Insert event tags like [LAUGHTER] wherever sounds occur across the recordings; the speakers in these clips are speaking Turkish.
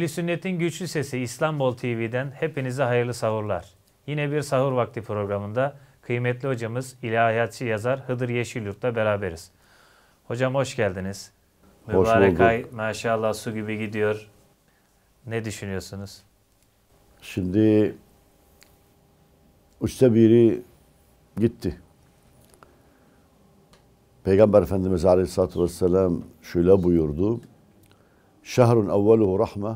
Ehli Sünnet'in güçlü sesi İstanbul TV'den hepinize hayırlı sahurlar. Yine bir sahur vakti programında kıymetli hocamız ilahiyatçı yazar Hıdır Yeşilyurt'la beraberiz. Hocam hoş geldiniz. Hoş Mübarek ay maşallah su gibi gidiyor. Ne düşünüyorsunuz? Şimdi üçte biri gitti. Peygamber Efendimiz Aleyhisselatü Vesselam şöyle buyurdu. Şehrun evveluhu rahme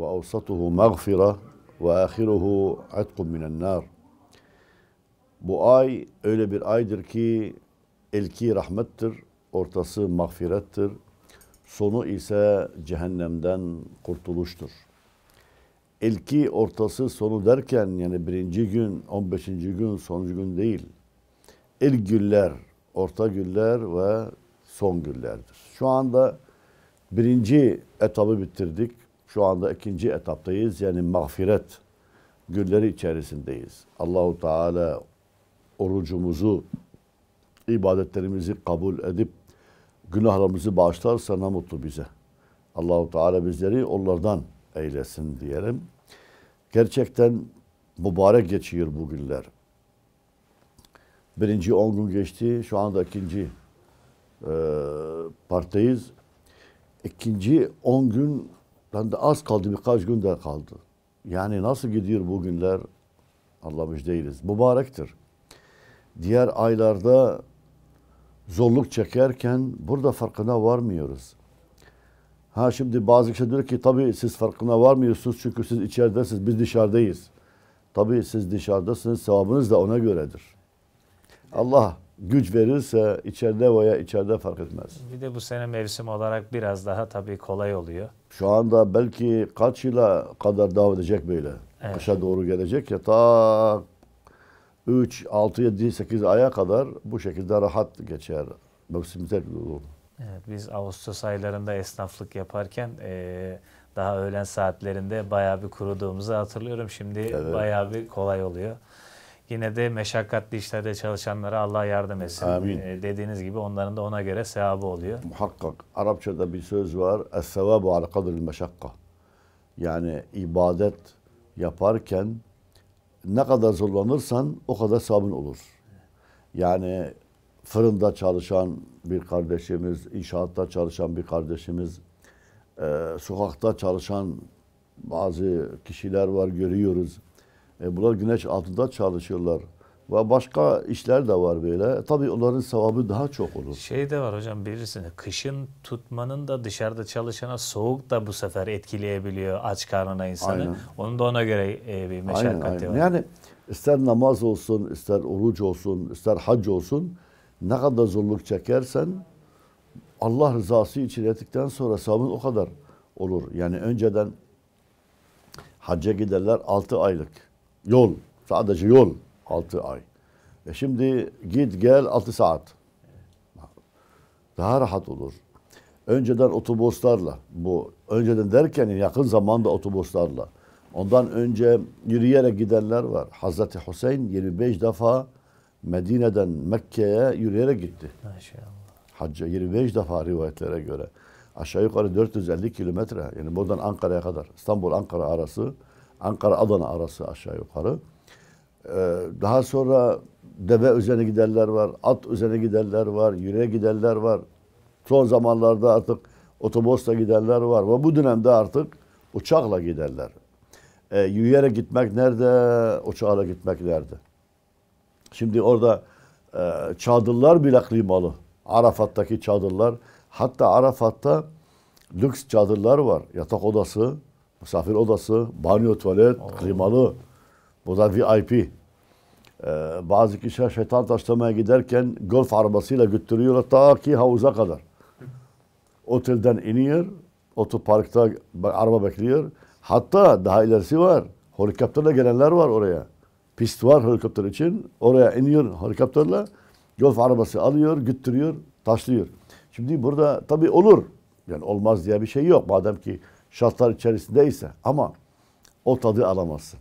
وأوسطه مağfira ve ahiruhu atkun minen Bu ay öyle bir aydır ki ilki rahmettir, ortası mağfirettir, sonu ise cehennemden kurtuluştur. İlki ortası sonu derken yani birinci gün, on beşinci gün, sonuncu gün değil. İlk güller, orta güller ve son güllerdir. Şu anda birinci etabı bitirdik. Şu anda ikinci etaptayız. Yani mağfiret günleri içerisindeyiz. Allahu Teala orucumuzu, ibadetlerimizi kabul edip günahlarımızı bağışlarsa ne mutlu bize. Allahu Teala bizleri onlardan eylesin diyelim. Gerçekten mübarek geçiyor bu günler. Birinci on gün geçti. Şu anda ikinci e, parttayız. İkinci on gün ben de az kaldı birkaç gün de kaldı. Yani nasıl gidiyor bu günler Allah müjdeyiz. Mübarektir. Diğer aylarda zorluk çekerken burada farkına varmıyoruz. Ha şimdi bazı kişi diyor ki tabii siz farkına varmıyorsunuz çünkü siz içeridesiniz biz dışarıdayız. Tabii siz dışarıdasınız sevabınız da ona göredir. Allah güç verirse içeride veya içeride fark etmez. Bir de bu sene mevsim olarak biraz daha tabii kolay oluyor. Şu anda belki kaç yıla kadar devam edecek böyle. Evet. Kışa doğru gelecek ya ta 3, 6, 7, 8 aya kadar bu şekilde rahat geçer. Mevsim olur. Evet, biz Ağustos aylarında esnaflık yaparken e, daha öğlen saatlerinde bayağı bir kuruduğumuzu hatırlıyorum. Şimdi evet. bayağı bir kolay oluyor. Yine de meşakkatli işlerde çalışanlara Allah yardım etsin. Amin. E, dediğiniz gibi onların da ona göre sevabı oluyor. Muhakkak. Arapçada bir söz var. Es-sevabu ala kadril meşakka. Yani ibadet yaparken ne kadar zorlanırsan o kadar sabun olur. Yani fırında çalışan bir kardeşimiz, inşaatta çalışan bir kardeşimiz, e, sokakta çalışan bazı kişiler var görüyoruz. E, bunlar güneş altında çalışıyorlar. Ve başka işler de var böyle. E, tabii onların sevabı daha çok olur. Şey de var hocam bilirsiniz. Kışın tutmanın da dışarıda çalışana soğuk da bu sefer etkileyebiliyor aç karnına insanı. Aynen. Onun da ona göre e, bir meşakkati var. Yani ister namaz olsun, ister oruç olsun, ister hac olsun ne kadar zorluk çekersen Allah rızası için ettikten sonra sabrın o kadar olur. Yani önceden hacca giderler 6 aylık. Yol. Sadece yol. Altı ay. E şimdi git gel altı saat. Daha rahat olur. Önceden otobüslerle bu önceden derken yakın zamanda otobüslerle. Ondan önce yürüyerek gidenler var. Hazreti Hüseyin 25 defa Medine'den Mekke'ye yürüyerek gitti. Maşallah. Hacca 25 defa rivayetlere göre. Aşağı yukarı 450 kilometre. Yani buradan Ankara'ya kadar. İstanbul-Ankara arası Ankara-Adana arası aşağı yukarı. Ee, daha sonra deve üzerine giderler var, at üzerine giderler var, yürüye giderler var. Son zamanlarda artık otobüsle giderler var ve bu dönemde artık uçakla giderler. Ee, yürüyerek gitmek nerede, uçakla gitmek nerede? Şimdi orada e, çadırlar bile klimalı. Arafat'taki çadırlar. Hatta Arafat'ta lüks çadırlar var. Yatak odası, misafir odası, banyo, tuvalet, Allah. klimalı. da VIP. Ee, bazı kişiler şeytan taşlamaya giderken golf arabasıyla götürüyorlar ta ki havuza kadar. Otelden iniyor, otoparkta araba bekliyor. Hatta daha ilerisi var. Helikopterle gelenler var oraya. Pist var helikopter için. Oraya iniyor helikopterle. Golf arabası alıyor, götürüyor, taşlıyor. Şimdi burada tabii olur. Yani olmaz diye bir şey yok. Madem ki şartlar içerisindeyse ama o tadı alamazsın.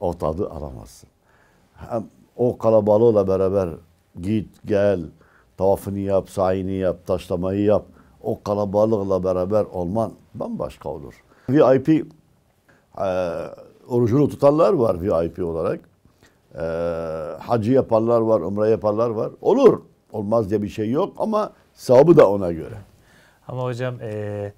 O tadı alamazsın. Hem o kalabalığıyla beraber git gel tavafını yap, sayini yap, taşlamayı yap. O kalabalıkla beraber olman bambaşka olur. VIP e, orucunu tutanlar var VIP olarak. E, hacı yapanlar var, umre yaparlar var. Olur. Olmaz diye bir şey yok ama sevabı da ona göre. Ama hocam eee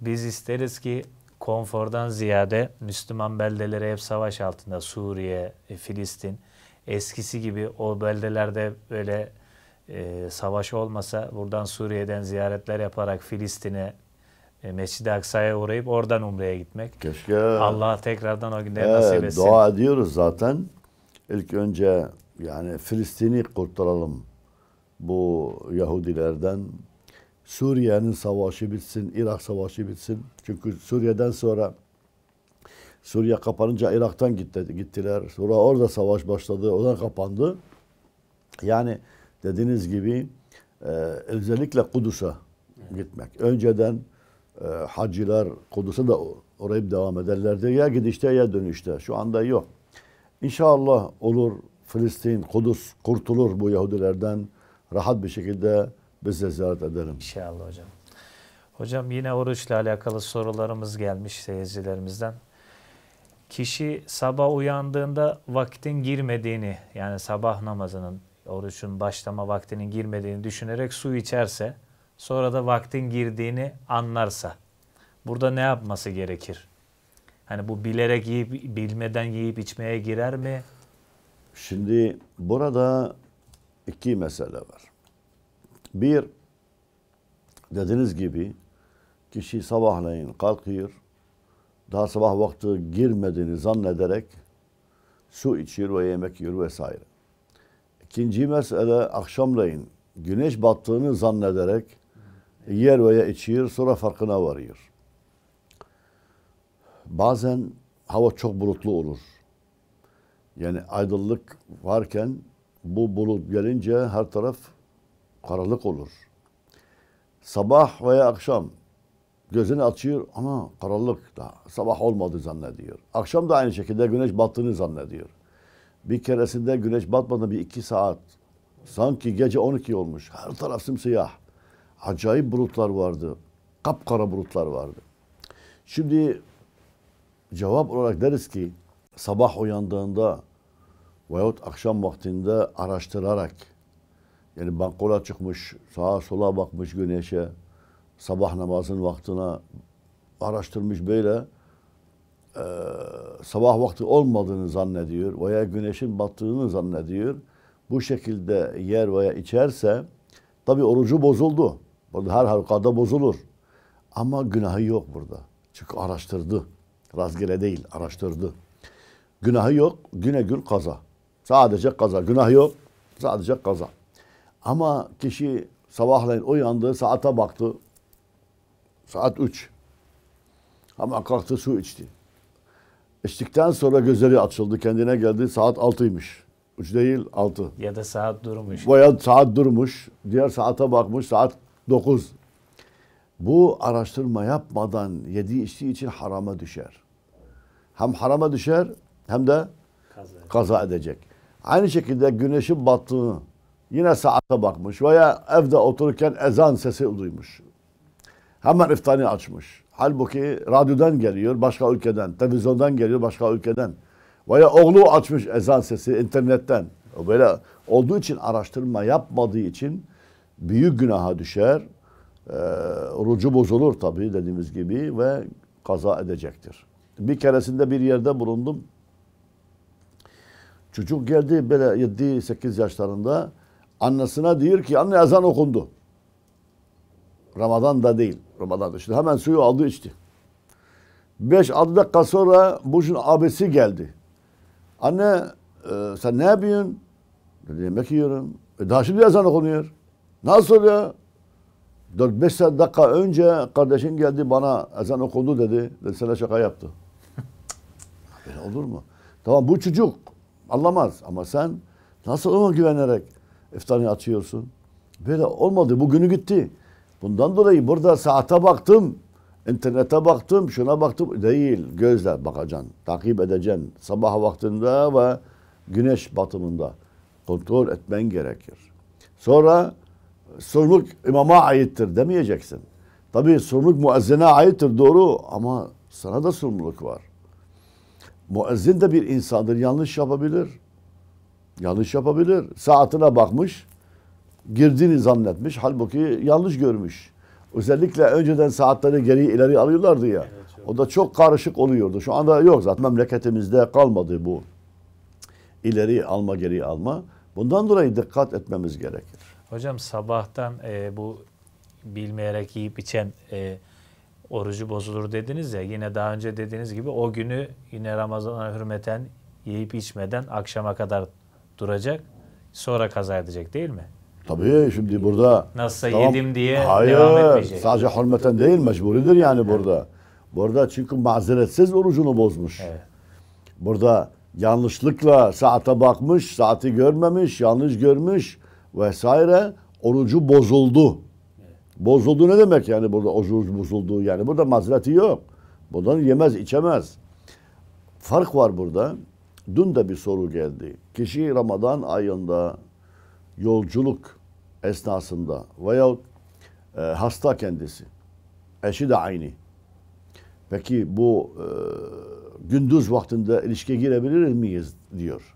biz isteriz ki konfordan ziyade Müslüman beldelere hep savaş altında Suriye, e, Filistin eskisi gibi o beldelerde böyle e, savaş olmasa buradan Suriye'den ziyaretler yaparak Filistin'e e, Mescid-i Aksa'ya uğrayıp oradan Umre'ye gitmek. Keşke. Allah tekrardan o günleri e, nasip etsin. Dua ediyoruz zaten. İlk önce yani Filistin'i kurtaralım bu Yahudilerden, Suriye'nin savaşı bitsin, Irak savaşı bitsin. Çünkü Suriye'den sonra Suriye kapanınca Irak'tan gitti, gittiler. Sonra orada savaş başladı, o kapandı. Yani dediğiniz gibi e, özellikle Kudüs'e gitmek. Önceden e, hacılar Kudüs'e de orayı devam ederlerdi. Ya gidişte ya dönüşte. Şu anda yok. İnşallah olur Filistin, Kudüs kurtulur bu Yahudilerden. Rahat bir şekilde bize zat ederim. İnşallah hocam. Hocam yine oruçla alakalı sorularımız gelmiş seyircilerimizden. Kişi sabah uyandığında vaktin girmediğini yani sabah namazının oruçun başlama vaktinin girmediğini düşünerek su içerse sonra da vaktin girdiğini anlarsa burada ne yapması gerekir? Hani bu bilerek yiyip bilmeden yiyip içmeye girer mi? Şimdi burada iki mesele var. Bir, dediğiniz gibi kişi sabahleyin kalkıyor, daha sabah vakti girmediğini zannederek su içiyor ve yemek yiyor vesaire. İkinci mesele akşamleyin güneş battığını zannederek yer veya içiyor sonra farkına varıyor. Bazen hava çok bulutlu olur. Yani aydınlık varken bu bulut gelince her taraf Karalık olur. Sabah veya akşam gözünü açıyor ama karalık da sabah olmadı zannediyor. Akşam da aynı şekilde güneş battığını zannediyor. Bir keresinde güneş batmadan bir iki saat sanki gece 12 olmuş. Her taraf simsiyah. Acayip bulutlar vardı. Kapkara bulutlar vardı. Şimdi cevap olarak deriz ki sabah uyandığında veyahut akşam vaktinde araştırarak yani bankola çıkmış, sağa sola bakmış güneşe, sabah namazın vaktine araştırmış böyle. Ee, sabah vakti olmadığını zannediyor veya güneşin battığını zannediyor. Bu şekilde yer veya içerse tabi orucu bozuldu. Burada her halukada bozulur. Ama günahı yok burada. Çünkü araştırdı. Rastgele değil, araştırdı. Günahı yok, güne gün kaza. Sadece kaza. Günah yok, sadece kaza. Ama kişi sabahleyin uyandı, saate baktı. Saat üç. Ama kalktı su içti. İçtikten sonra gözleri açıldı, kendine geldi. Saat altıymış. Üç değil, altı. Ya da saat durmuş. Veya saat durmuş. Diğer saate bakmış, saat dokuz. Bu araştırma yapmadan yediği içtiği için harama düşer. Hem harama düşer hem de kaza, kaza edecek. Aynı şekilde güneşin battığını Yine saate bakmış veya evde otururken ezan sesi duymuş. Hemen iftarını açmış. Halbuki radyodan geliyor başka ülkeden, televizyondan geliyor başka ülkeden. Veya oğlu açmış ezan sesi internetten. Böyle olduğu için araştırma yapmadığı için büyük günaha düşer. E, rucu bozulur tabii dediğimiz gibi ve kaza edecektir. Bir keresinde bir yerde bulundum. Çocuk geldi böyle 7-8 yaşlarında Annesine diyor ki anne ezan okundu. Ramazan da değil. Ramazan işte hemen suyu aldı içti. 5-6 dakika sonra Bush'un abisi geldi. Anne e, sen ne yapıyorsun? Dedi yemek yiyorum. E, daha şimdi ezan okunuyor. Nasıl ya? 4-5 dakika önce kardeşin geldi bana ezan okundu dedi. Dedi sana şaka yaptı. Böyle [LAUGHS] olur mu? Tamam bu çocuk anlamaz ama sen nasıl ona güvenerek eftanı atıyorsun. Böyle olmadı. bugünü gitti. Bundan dolayı burada saate baktım. internete baktım. Şuna baktım. Değil. Gözle bakacaksın. Takip edeceksin. Sabah vaktinde ve güneş batımında. Kontrol etmen gerekir. Sonra sorumluluk imama aittir demeyeceksin. Tabi sorumluluk müezzine aittir doğru ama sana da sorumluluk var. Müezzin de bir insandır. Yanlış yapabilir. Yanlış yapabilir. Saatine bakmış, girdiğini zannetmiş. Halbuki yanlış görmüş. Özellikle önceden saatleri geri ileri alıyorlardı ya. Evet, o da çok karışık oluyordu. Şu anda yok zaten memleketimizde kalmadı bu İleri alma geri alma. Bundan dolayı dikkat etmemiz gerekir. Hocam sabahtan e, bu bilmeyerek yiyip içen e, orucu bozulur dediniz ya yine daha önce dediğiniz gibi o günü yine Ramazan'a hürmeten yiyip içmeden akşama kadar duracak. Sonra kaza edecek değil mi? Tabii şimdi burada... Nasılsa tamam, yedim diye hayır, devam etmeyecek. Sadece hürmeten değil mecburidir yani evet. burada. Burada çünkü mazeretsiz orucunu bozmuş. Evet. Burada yanlışlıkla saate bakmış, saati görmemiş, yanlış görmüş vesaire orucu bozuldu. Bozuldu ne demek yani burada oruç bozuldu yani burada mazereti yok. Buradan yemez içemez. Fark var burada. Dün de bir soru geldi. Kişi Ramazan ayında yolculuk esnasında veya e, hasta kendisi. Eşi de aynı. Peki bu e, gündüz vaktinde ilişkiye girebilir miyiz diyor.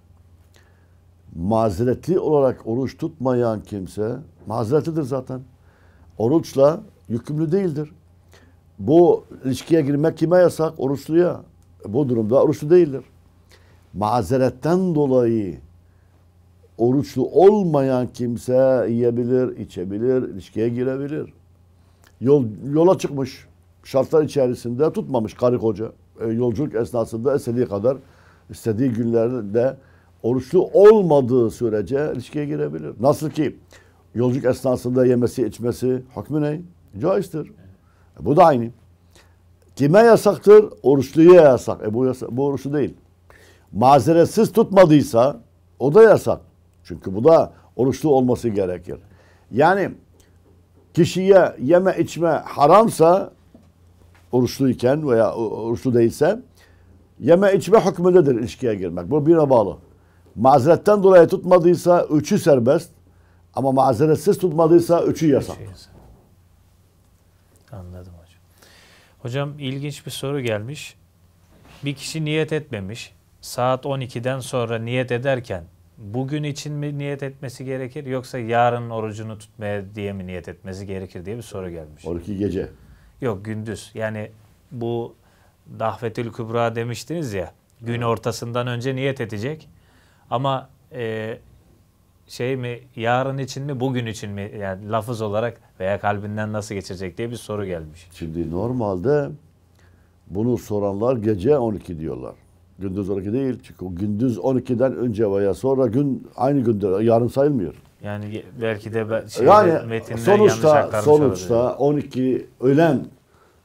Mazeretli olarak oruç tutmayan kimse mazeretlidir zaten. Oruçla yükümlü değildir. Bu ilişkiye girmek kime yasak? Oruçluya. Bu durumda oruçlu değildir mazeretten dolayı oruçlu olmayan kimse yiyebilir, içebilir, ilişkiye girebilir. Yol, yola çıkmış şartlar içerisinde tutmamış karı koca. E, yolculuk esnasında istediği kadar istediği günlerde oruçlu olmadığı sürece ilişkiye girebilir. Nasıl ki yolculuk esnasında yemesi içmesi hükmü ne? Caizdir. E, bu da aynı. Kime yasaktır? Oruçluya yasak. E bu, yasak, bu oruçlu değil mazeretsiz tutmadıysa o da yasak. Çünkü bu da oruçlu olması gerekir. Yani kişiye yeme içme haramsa oruçluyken veya oruçlu değilse yeme içme hükmündedir ilişkiye girmek. Bu birine bağlı. Mazeretten dolayı tutmadıysa üçü serbest ama mazeretsiz tutmadıysa üçü yasak. Üçü yasak. Anladım hocam. Hocam ilginç bir soru gelmiş. Bir kişi niyet etmemiş saat 12'den sonra niyet ederken bugün için mi niyet etmesi gerekir yoksa yarın orucunu tutmaya diye mi niyet etmesi gerekir diye bir soru gelmiş. 12 gece. Yok gündüz. Yani bu Dahvetül Kübra demiştiniz ya gün ortasından önce niyet edecek ama e, şey mi yarın için mi bugün için mi yani lafız olarak veya kalbinden nasıl geçirecek diye bir soru gelmiş. Şimdi normalde bunu soranlar gece 12 diyorlar. Gündüz 12 değil. Çünkü gündüz 12'den önce veya sonra gün aynı günde Yarın sayılmıyor. Yani belki de şeyde, yani metinle sonuçta sonuçta olabilir. 12 öğlen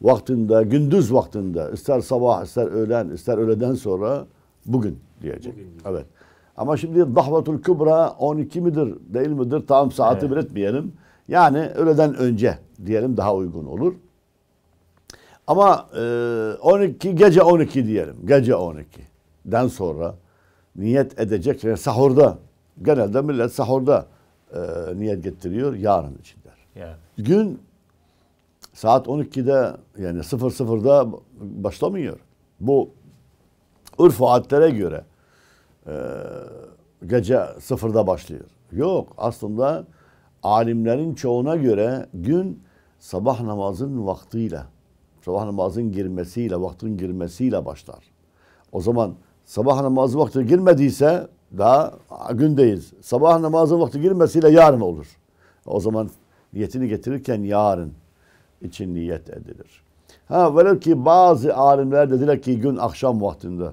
vaktinde, gündüz vaktinde ister sabah, ister öğlen, ister öğleden sonra bugün diyecek. Bugün. Evet. Ama şimdi Dahvatul Kübra 12 midir, değil midir? Tam saati evet. belirtmeyelim. Yani öğleden önce diyelim daha uygun olur. Ama e, 12 gece 12 diyelim. Gece 12'den sonra niyet edecek yani sahurda. Genelde millet sahurda e, niyet getiriyor yarın için der. Yani. Gün saat 12'de yani 00'da başlamıyor. Bu örf adetlere göre e, gece 0'da başlıyor. Yok aslında alimlerin çoğuna göre gün sabah namazın vaktiyle sabah namazın girmesiyle, vaktin girmesiyle başlar. O zaman sabah namazı vakti girmediyse daha gündeyiz. Sabah namazı vakti girmesiyle yarın olur. O zaman niyetini getirirken yarın için niyet edilir. Ha velev ki bazı alimler dediler ki gün akşam vaktinde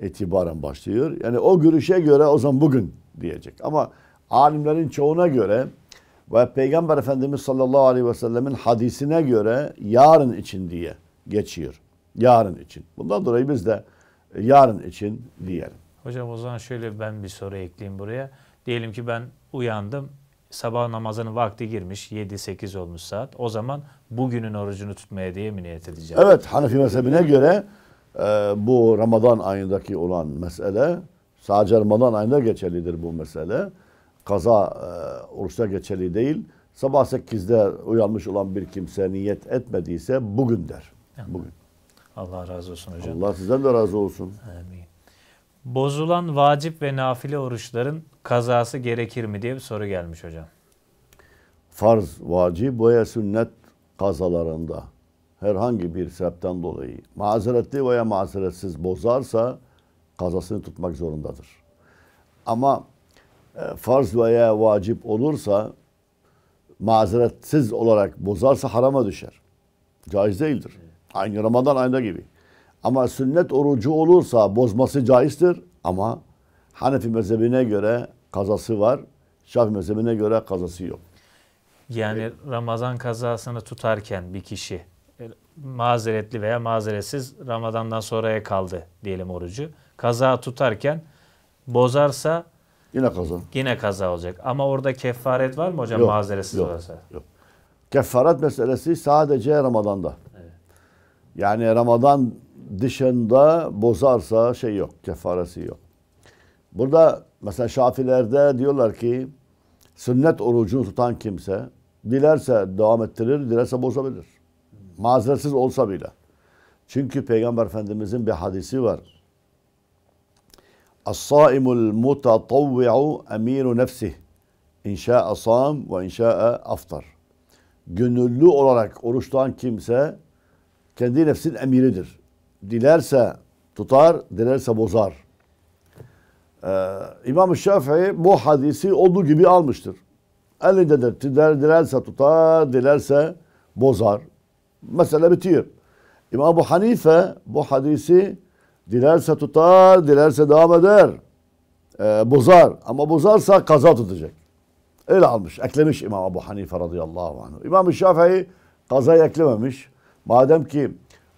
itibaren başlıyor. Yani o görüşe göre o zaman bugün diyecek. Ama alimlerin çoğuna göre ve Peygamber Efendimiz sallallahu aleyhi ve sellemin hadisine göre yarın için diye geçiyor. Yarın için. Bundan dolayı biz de e, yarın için diyelim. Hocam o zaman şöyle ben bir soru ekleyeyim buraya. Diyelim ki ben uyandım. Sabah namazının vakti girmiş. 7-8 olmuş saat. O zaman bugünün orucunu tutmaya diye mi niyet edeceğim? Evet. Hanefi mezhebine göre e, bu Ramazan ayındaki olan mesele sadece Ramazan ayında geçerlidir bu mesele kaza e, oruçta geçerli değil. Sabah 8'de uyanmış olan bir kimse niyet etmediyse bugün der. Bugün. Allah razı olsun hocam. Allah sizden de razı olsun. Amin. Bozulan vacip ve nafile oruçların kazası gerekir mi diye bir soru gelmiş hocam. Farz, vacip veya sünnet kazalarında herhangi bir sebepten dolayı mazeretli veya mazeretsiz bozarsa kazasını tutmak zorundadır. Ama e, farz veya vacip olursa mazeretsiz olarak bozarsa harama düşer. Caiz değildir. Aynı Ramazan ayında gibi. Ama sünnet orucu olursa bozması caizdir ama Hanefi mezhebine göre kazası var. Şafi mezhebine göre kazası yok. Yani evet. Ramazan kazasını tutarken bir kişi e, mazeretli veya mazeretsiz Ramazan'dan sonraya kaldı diyelim orucu. Kaza tutarken bozarsa Yine kaza. Yine kaza olacak. Ama orada kefaret var mı hocam yok, mazeretsiz yok, olursa? Yok. Kefaret meselesi sadece Ramazan'da. Evet. Yani Ramazan dışında bozarsa şey yok, kefaresi yok. Burada mesela Şafilerde diyorlar ki sünnet orucunu tutan kimse dilerse devam ettirir, dilerse bozabilir. Hmm. Mazeretsiz olsa bile. Çünkü Peygamber Efendimizin bir hadisi var. الصائم المتطوع emir nefsih. İnşa asam ve inşa aftar. Gönüllü olarak oruç tutan kimse kendi nefsin emiridir. Dilerse tutar, dilerse bozar. Ee, İmam-ı Şafii bu hadisi olduğu gibi almıştır. Elindedir. Diler, dilerse tutar, dilerse bozar. Mesela bitiyor. İmam Ebu Hanife bu hadisi Dilerse tutar, dilerse devam eder. Ee, bozar. Ama bozarsa kaza tutacak. Öyle almış, eklemiş İmam Abu Hanife radıyallahu anh. i̇mam Şafii kazayı eklememiş. Madem ki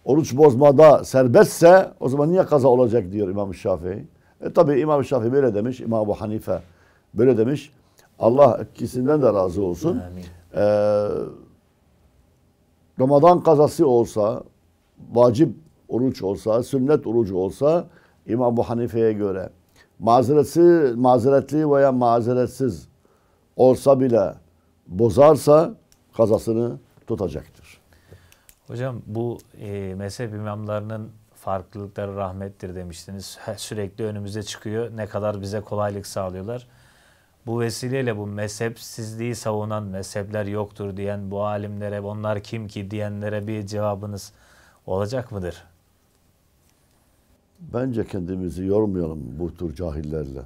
oruç bozmada serbestse o zaman niye kaza olacak diyor i̇mam Şafii. E tabi i̇mam Şafii böyle demiş, İmam Abu Hanife böyle demiş. Allah ikisinden de razı olsun. Ee, Ramazan kazası olsa, vacip oruç olsa, sünnet orucu olsa İmam bu Hanife'ye göre mazereti, mazeretli veya mazeretsiz olsa bile bozarsa kazasını tutacaktır. Hocam bu e, mezhep imamlarının farklılıkları rahmettir demiştiniz. Sürekli önümüze çıkıyor. Ne kadar bize kolaylık sağlıyorlar. Bu vesileyle bu mezhepsizliği savunan mezhepler yoktur diyen bu alimlere onlar kim ki diyenlere bir cevabınız olacak mıdır? bence kendimizi yormayalım bu tür cahillerle.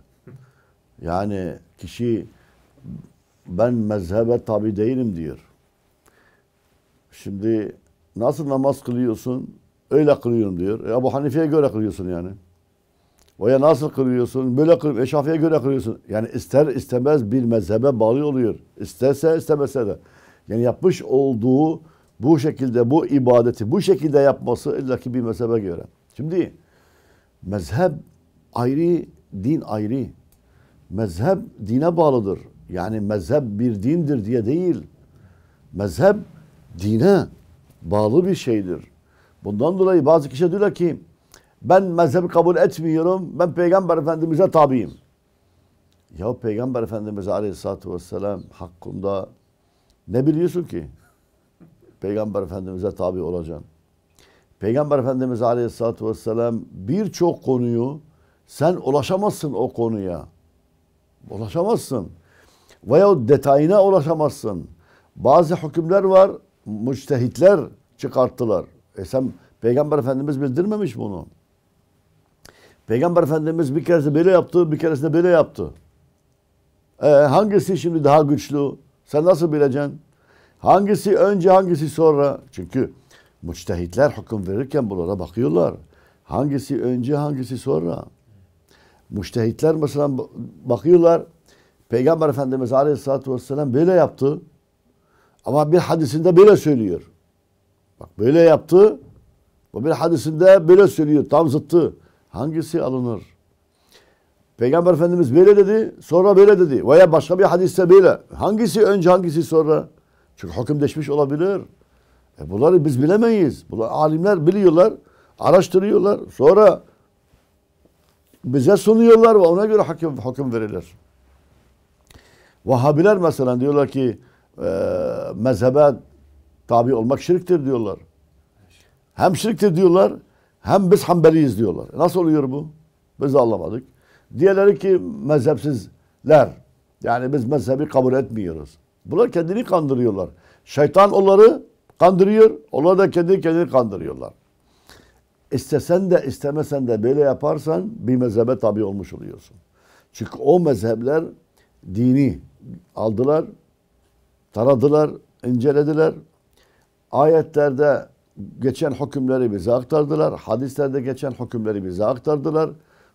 Yani kişi ben mezhebe tabi değilim diyor. Şimdi nasıl namaz kılıyorsun? Öyle kılıyorum diyor. E, Ebu Hanife'ye göre kılıyorsun yani. Oya nasıl kılıyorsun? Böyle kılıyorsun. E göre kılıyorsun. Yani ister istemez bir mezhebe bağlı oluyor. İsterse istemese de. Yani yapmış olduğu bu şekilde bu ibadeti bu şekilde yapması illaki bir mezhebe göre. Şimdi Mezhep ayrı, din ayrı. Mezhep dine bağlıdır. Yani mezhep bir dindir diye değil. Mezhep dine bağlı bir şeydir. Bundan dolayı bazı kişi diyorlar ki ben mezhebi kabul etmiyorum. Ben Peygamber Efendimiz'e tabiyim. Ya Peygamber Efendimiz Aleyhisselatü Vesselam hakkında ne biliyorsun ki? Peygamber Efendimiz'e tabi olacağım Peygamber Efendimiz Aleyhisselatü Vesselam birçok konuyu sen ulaşamazsın o konuya. Ulaşamazsın. Veyahut detayına ulaşamazsın. Bazı hükümler var, müçtehitler çıkarttılar. E sen Peygamber Efendimiz bildirmemiş bunu. Peygamber Efendimiz bir keresinde böyle yaptı, bir keresinde böyle yaptı. E, hangisi şimdi daha güçlü? Sen nasıl bileceksin? Hangisi önce, hangisi sonra? Çünkü Müçtehitler hüküm verirken bunlara bakıyorlar. Hangisi önce hangisi sonra. Müştehitler mesela bakıyorlar. Peygamber Efendimiz Aleyhisselatü Vesselam böyle yaptı. Ama bir hadisinde böyle söylüyor. Bak böyle yaptı. Bu bir hadisinde böyle söylüyor. Tam zıttı. Hangisi alınır? Peygamber Efendimiz böyle dedi. Sonra böyle dedi. Veya başka bir hadiste böyle. Hangisi önce hangisi sonra? Çünkü hüküm değişmiş olabilir. E bunları biz bilemeyiz. Bunlar alimler biliyorlar, araştırıyorlar. Sonra bize sunuyorlar ve ona göre hakim, hüküm verirler. Vahabiler mesela diyorlar ki e, mezhebe tabi olmak şirktir diyorlar. Hem şirktir diyorlar hem biz hanbeliyiz diyorlar. Nasıl oluyor bu? Biz anlamadık. Diğerleri ki mezhepsizler. Yani biz mezhebi kabul etmiyoruz. Bunlar kendini kandırıyorlar. Şeytan onları Kandırıyor. Onlar da kendi kendini kandırıyorlar. İstesen de istemesen de böyle yaparsan bir mezhebe tabi olmuş oluyorsun. Çünkü o mezhepler dini aldılar, taradılar, incelediler. Ayetlerde geçen hükümleri bize aktardılar. Hadislerde geçen hükümleri bize aktardılar.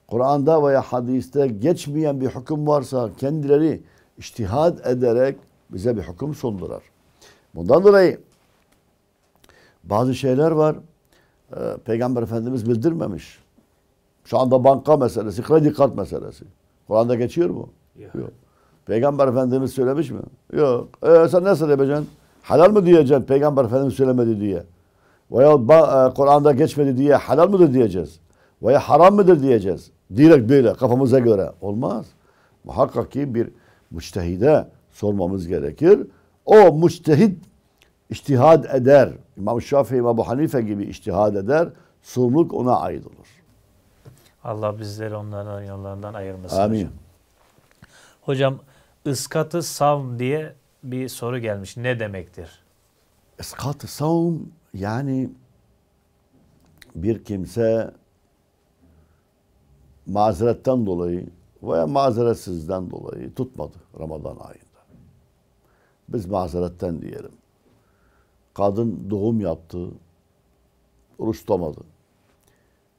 Kur'an'da veya hadiste geçmeyen bir hüküm varsa kendileri iştihad ederek bize bir hüküm sundular. Bundan dolayı bazı şeyler var. Ee, Peygamber Efendimiz bildirmemiş. Şu anda banka meselesi, kredi kart meselesi. Kur'an'da geçiyor mu? Yok. Yok. Peygamber Efendimiz söylemiş mi? Yok. E, sen ne söyleyeceksin? Halal mı diyeceksin Peygamber Efendimiz söylemedi diye? Veya e, Kur'an'da geçmedi diye halal mıdır diyeceğiz? Veya haram mıdır diyeceğiz? Direkt böyle kafamıza göre. Olmaz. Muhakkak ki bir müçtehide sormamız gerekir. O müçtehit iştihad eder, İmam Şafii ve Ebu Hanife gibi iştihad eder, surluk ona ait olur. Allah bizleri onların yanlarından ayırmasın. Amin. Hocam, hocam ıskatı savm diye bir soru gelmiş. Ne demektir? Iskatı savm yani bir kimse mazeretten dolayı veya mazeretsizden dolayı tutmadı Ramazan ayında. Biz mazeretten diyelim. Kadın doğum yaptı, oruç tutamadı.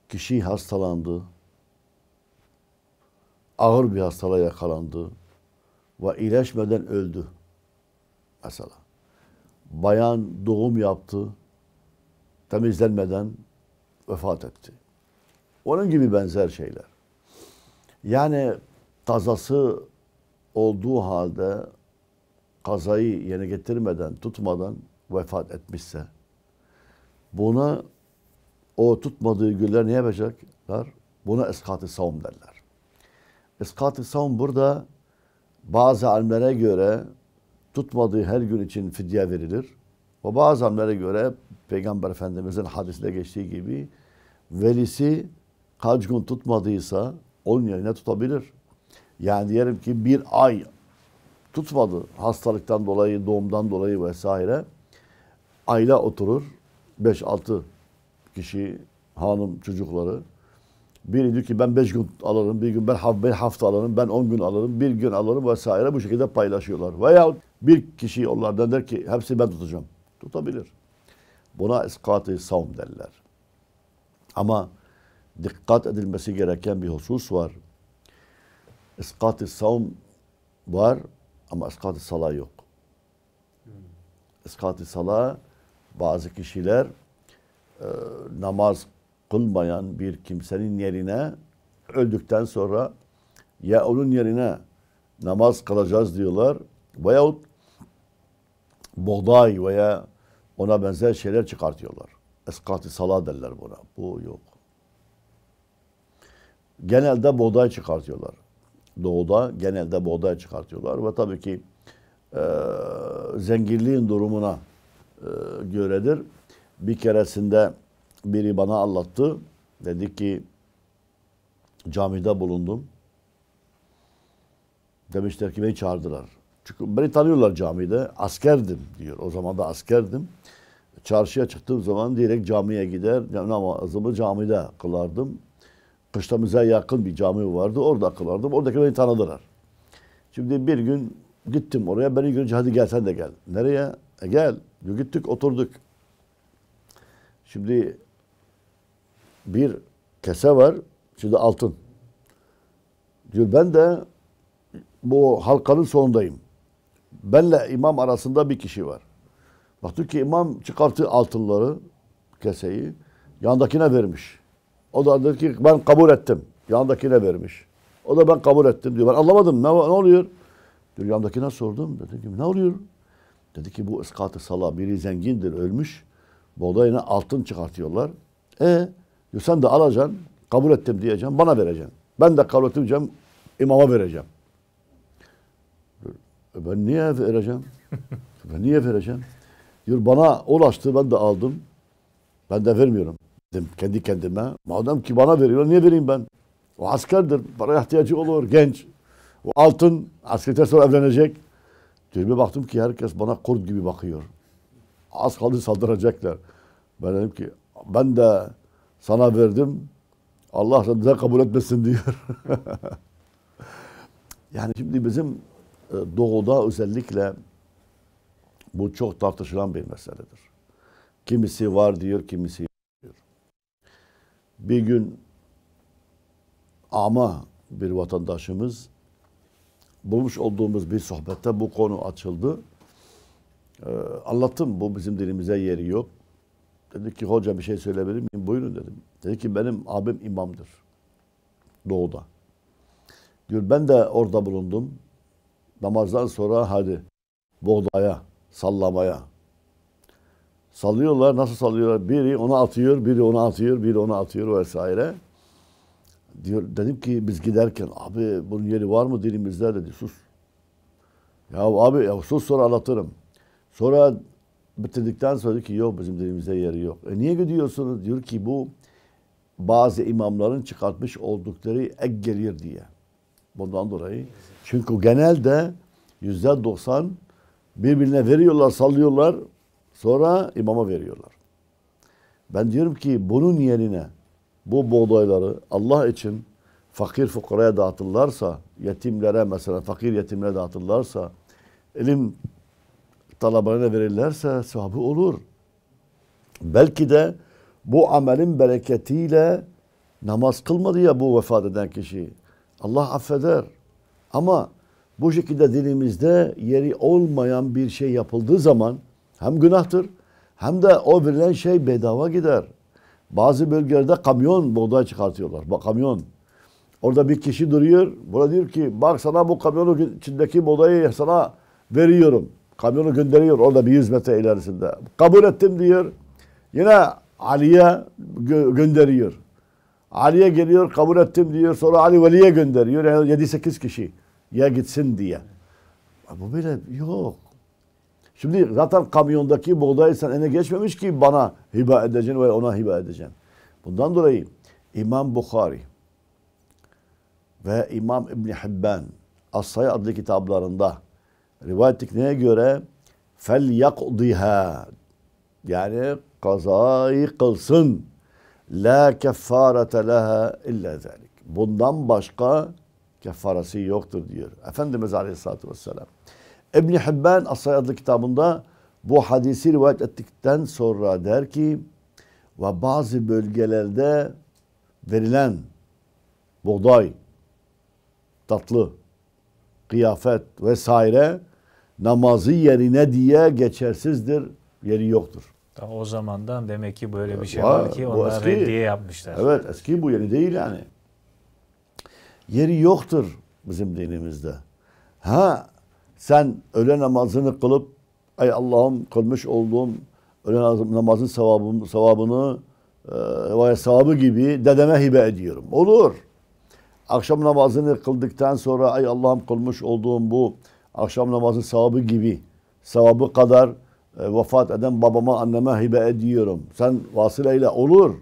Kişi hastalandı, ağır bir hastalığa yakalandı ve iyileşmeden öldü. Mesela bayan doğum yaptı, temizlenmeden vefat etti. Onun gibi benzer şeyler. Yani kazası olduğu halde kazayı yerine getirmeden, tutmadan vefat etmişse buna o tutmadığı güller ne yapacaklar? Buna iskat-ı savun derler. Iskat-ı savun burada bazı alimlere göre tutmadığı her gün için fidye verilir. Ve bazı alimlere göre Peygamber Efendimiz'in hadisinde geçtiği gibi velisi kaç gün tutmadıysa onun yerine tutabilir. Yani diyelim ki bir ay tutmadı hastalıktan dolayı, doğumdan dolayı vesaire aile oturur. 5-6 kişi, hanım, çocukları. Biri diyor ki ben 5 gün alırım, bir gün ben, ben hafta alırım, ben 10 gün alırım, bir gün alırım vesaire bu şekilde paylaşıyorlar. Veya bir kişi onlardan der ki hepsi ben tutacağım. Tutabilir. Buna iskatı savm derler. Ama dikkat edilmesi gereken bir husus var. Iskatı savm var ama ıskatı sala yok. Iskatı sala bazı kişiler e, namaz kılmayan bir kimsenin yerine öldükten sonra ya onun yerine namaz kılacağız diyorlar veyahut buğday veya ona benzer şeyler çıkartıyorlar. Eskati sala derler buna. Bu yok. Genelde buğday çıkartıyorlar. Doğuda genelde buğday çıkartıyorlar ve tabii ki e, zenginliğin durumuna e, göredir. Bir keresinde biri bana anlattı. Dedi ki camide bulundum. Demişler ki beni çağırdılar. Çünkü beni tanıyorlar camide. Askerdim diyor. O zaman da askerdim. Çarşıya çıktığım zaman direkt camiye gider. Namazımı camide kılardım. Kışlamıza yakın bir cami vardı. Orada kılardım. Oradaki beni tanıdılar. Şimdi bir gün gittim oraya. Beni görünce hadi gelsen de gel. Nereye? E gel. Gittik oturduk. Şimdi bir kese var. Şimdi altın. Diyor ben de bu halkanın sonundayım. Benle imam arasında bir kişi var. Baktık ki imam çıkarttı altınları, keseyi. Yandakine vermiş. O da dedi ki ben kabul ettim. Yandakine vermiş. O da ben kabul ettim diyor. Ben anlamadım ne, ne oluyor? Diyor yandakine sordum. Dedim ki ne oluyor? Dedi ki bu ıskatı sala biri zengindir ölmüş. Buğdayına altın çıkartıyorlar. E diyor, sen de alacaksın. Kabul ettim diyeceğim. Bana vereceksin. Ben de kabul etmeyeceğim. imama vereceğim. E ben niye vereceğim? [LAUGHS] ben niye vereceğim? Diyor bana ulaştı ben de aldım. Ben de vermiyorum. Dedim kendi kendime. Madem ki bana veriyor niye vereyim ben? O askerdir. Para ihtiyacı olur genç. O altın askerden sonra evlenecek. Dönüme baktım ki herkes bana kurt gibi bakıyor. Az kaldı saldıracaklar. Ben dedim ki ben de sana verdim. Allah rıza kabul etmesin [LAUGHS] diyor. yani şimdi bizim e, doğuda özellikle bu çok tartışılan bir meseledir. Kimisi var diyor, kimisi yok diyor. Bir gün ama bir vatandaşımız bulmuş olduğumuz bir sohbette bu konu açıldı. Ee, anlattım bu bizim dilimize yeri yok. Dedi ki hoca bir şey söyleyebilir miyim? Buyurun dedim. Dedi ki benim abim imamdır. Doğuda. Diyor ben de orada bulundum. Namazdan sonra hadi buğdaya, sallamaya. Sallıyorlar. Nasıl sallıyorlar? Biri onu atıyor, biri onu atıyor, biri onu atıyor vesaire diyor, dedim ki biz giderken abi bunun yeri var mı dilimizde dedi sus. Ya abi ya sus sonra anlatırım. Sonra bitirdikten sonra dedi ki yok bizim dilimizde yeri yok. E niye gidiyorsunuz? Diyor ki bu bazı imamların çıkartmış oldukları ek gelir diye. Bundan dolayı. Çünkü genelde yüzde doksan birbirine veriyorlar, sallıyorlar. Sonra imama veriyorlar. Ben diyorum ki bunun yerine bu buğdayları Allah için fakir fukaraya dağıtırlarsa, yetimlere mesela fakir yetimlere dağıtırlarsa, ilim talabalarına verirlerse sahibi olur. Belki de bu amelin bereketiyle namaz kılmadı ya bu vefat eden kişi. Allah affeder. Ama bu şekilde dilimizde yeri olmayan bir şey yapıldığı zaman hem günahtır hem de o verilen şey bedava gider. Bazı bölgelerde kamyon buğday çıkartıyorlar. Bak kamyon. Orada bir kişi duruyor. Buna diyor ki bak sana bu kamyonun içindeki buğdayı sana veriyorum. Kamyonu gönderiyor orada bir yüz metre ilerisinde. Kabul ettim diyor. Yine Ali'ye gö gönderiyor. Ali'ye geliyor kabul ettim diyor. Sonra Ali Veli'ye gönderiyor. Yani 7-8 kişi ya gitsin diye. Bu böyle yok. Şimdi zaten kamyondaki buğdayı sen ene geçmemiş ki bana hiba edeceksin veya ona hiba edeceksin. Bundan dolayı İmam Bukhari ve İmam İbni Hibban as adlı kitaplarında rivayet neye göre fel yakdiha yani kazayı kılsın. La keffarete leha illa zelik. Bundan başka kefaresi yoktur diyor. Efendimiz Aleyhisselatü Vesselam ibn Hibban Asay adlı kitabında bu hadisi rivayet ettikten sonra der ki ve bazı bölgelerde verilen buğday, tatlı, kıyafet vesaire namazı yerine diye geçersizdir, yeri yoktur. o zamandan demek ki böyle bir şey var, var ki onlar eski, reddiye yapmışlar. Evet eski bu yeni değil yani. Yeri yoktur bizim dinimizde. Ha sen öğle namazını kılıp ay Allah'ım kılmış olduğum öğle namazın sevabını, sevabını e, sevabı gibi dedeme hibe ediyorum. Olur. Akşam namazını kıldıktan sonra ay Allah'ım kılmış olduğum bu akşam namazı sevabı gibi sevabı kadar e, vefat eden babama anneme hibe ediyorum. Sen vasıleyle olur.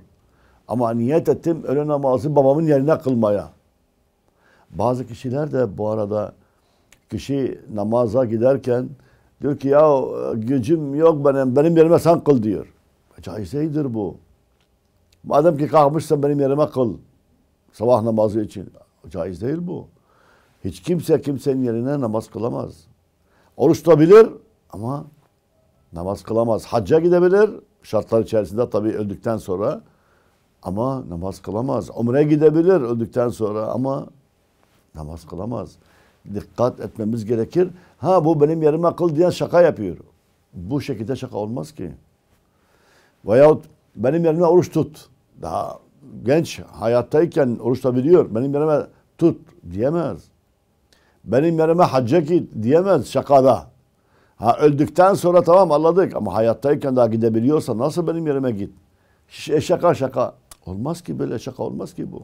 Ama niyet ettim öğle namazı babamın yerine kılmaya. Bazı kişiler de bu arada Kişi namaza giderken diyor ki ya gücüm yok benim, benim yerime sen kıl diyor. Caizedir bu. Madem ki kalkmışsan benim yerime kıl. Sabah namazı için. Caiz değil bu. Hiç kimse kimsenin yerine namaz kılamaz. Oruç tutabilir ama namaz kılamaz. Hacca gidebilir. Şartlar içerisinde tabii öldükten sonra ama namaz kılamaz. Umre gidebilir öldükten sonra ama namaz kılamaz dikkat etmemiz gerekir. Ha bu benim yerime akıl diyen şaka yapıyor. Bu şekilde şaka olmaz ki. Veyahut benim yerime oruç tut. Daha genç hayattayken oruç biliyor Benim yerime tut diyemez. Benim yerime hacca git diyemez şakada. Ha öldükten sonra tamam anladık ama hayattayken daha gidebiliyorsa nasıl benim yerime git? E, şaka şaka. Olmaz ki böyle şaka olmaz ki bu.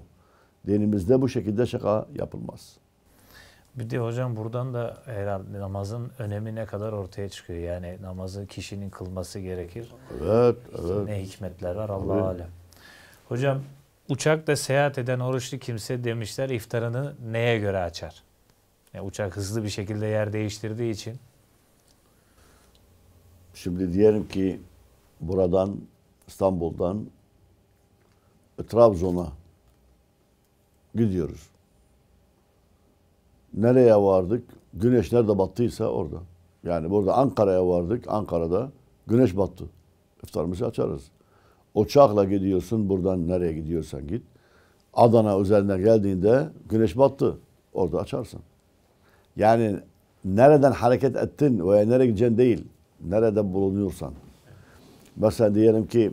Dinimizde bu şekilde şaka yapılmaz. Bir de hocam buradan da herhalde namazın önemi ne kadar ortaya çıkıyor. Yani namazı kişinin kılması gerekir. Evet, evet. Ne hikmetler var Allah alem. Hocam uçakta seyahat eden oruçlu kimse demişler iftarını neye göre açar? Yani uçak hızlı bir şekilde yer değiştirdiği için. Şimdi diyelim ki buradan İstanbul'dan e, Trabzon'a gidiyoruz nereye vardık? Güneş nerede battıysa orada. Yani burada Ankara'ya vardık. Ankara'da güneş battı. İftarımızı açarız. Uçakla gidiyorsun buradan nereye gidiyorsan git. Adana üzerine geldiğinde güneş battı. Orada açarsın. Yani nereden hareket ettin veya nereye gideceksin değil. Nerede bulunuyorsan. Mesela diyelim ki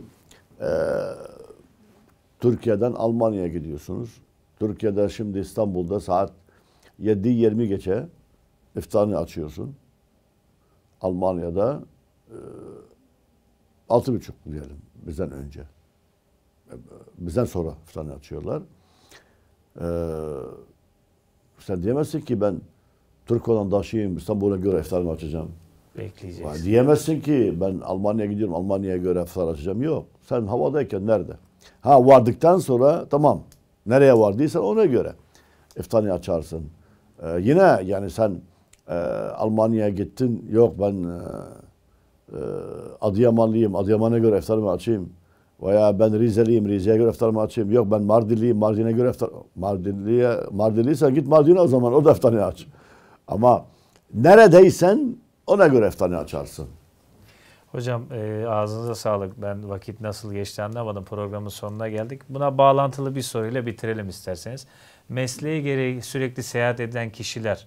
e, Türkiye'den Almanya'ya gidiyorsunuz. Türkiye'de şimdi İstanbul'da saat 7 20 geçe iftarını açıyorsun. Almanya'da e, altı buçuk diyelim bizden önce. E, bizden sonra iftarını açıyorlar. Ee, sen diyemezsin ki ben Türk olan daşıyım İstanbul'a göre iftarımı açacağım. Bekleyeceksin. Diyemezsin ki ben Almanya'ya gidiyorum Almanya'ya göre iftar açacağım. Yok. Sen havadayken nerede? Ha vardıktan sonra tamam. Nereye vardıysan ona göre iftarını açarsın. Ee, yine yani sen e, Almanya'ya gittin. Yok ben e, e, Adıyamanlıyım. Adıyaman'a göre eftarımı açayım. Veya ben Rizeliyim. Rize'ye göre eftarımı açayım. Yok ben Mardinliyim. Mardin'e göre Mardinli'ye, Mardinliysen git Mardin'e o zaman. Orada eftarını aç. Ama neredeysen ona göre eftarını açarsın. Hocam e, ağzınıza sağlık. Ben vakit nasıl geçti anlamadım. Programın sonuna geldik. Buna bağlantılı bir soruyla bitirelim isterseniz mesleği gereği sürekli seyahat eden kişiler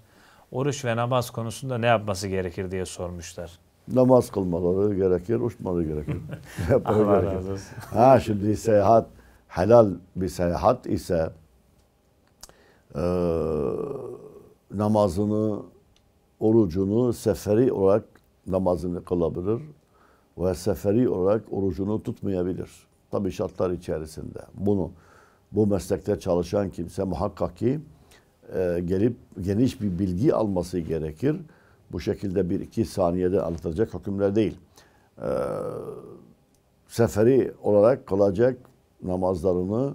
oruç ve namaz konusunda ne yapması gerekir diye sormuşlar. Namaz kılmaları gerekir, uçmaları gerekir. [LAUGHS] Allah gerekir. Ha şimdi seyahat helal bir seyahat ise e, namazını, orucunu seferi olarak namazını kılabilir ve seferi olarak orucunu tutmayabilir. Tabi şartlar içerisinde. Bunu bu meslekte çalışan kimse muhakkak ki e, gelip geniş bir bilgi alması gerekir. Bu şekilde bir iki saniyede anlatacak hükümler değil. E, seferi olarak kalacak namazlarını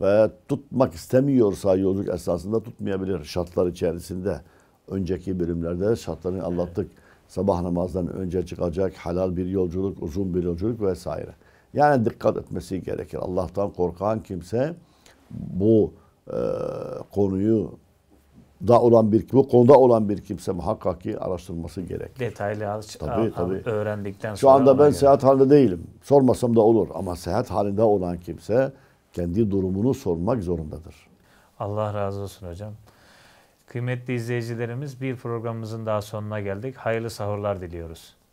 ve tutmak istemiyorsa yolculuk esnasında tutmayabilir şartlar içerisinde. Önceki bölümlerde şartlarını anlattık. Sabah namazdan önce çıkacak halal bir yolculuk, uzun bir yolculuk vesaire. Yani dikkat etmesi gerekir. Allah'tan korkan kimse bu e, konuyu da olan bir bu konuda olan bir kimse muhakkak ki araştırması gerek. Detaylı araş- tabii, tabii. öğrendikten sonra. Şu anda ben seyahat yani. halinde değilim. Sormasam da olur ama seyahat halinde olan kimse kendi durumunu sormak zorundadır. Allah razı olsun hocam. Kıymetli izleyicilerimiz bir programımızın daha sonuna geldik. Hayırlı sahurlar diliyoruz.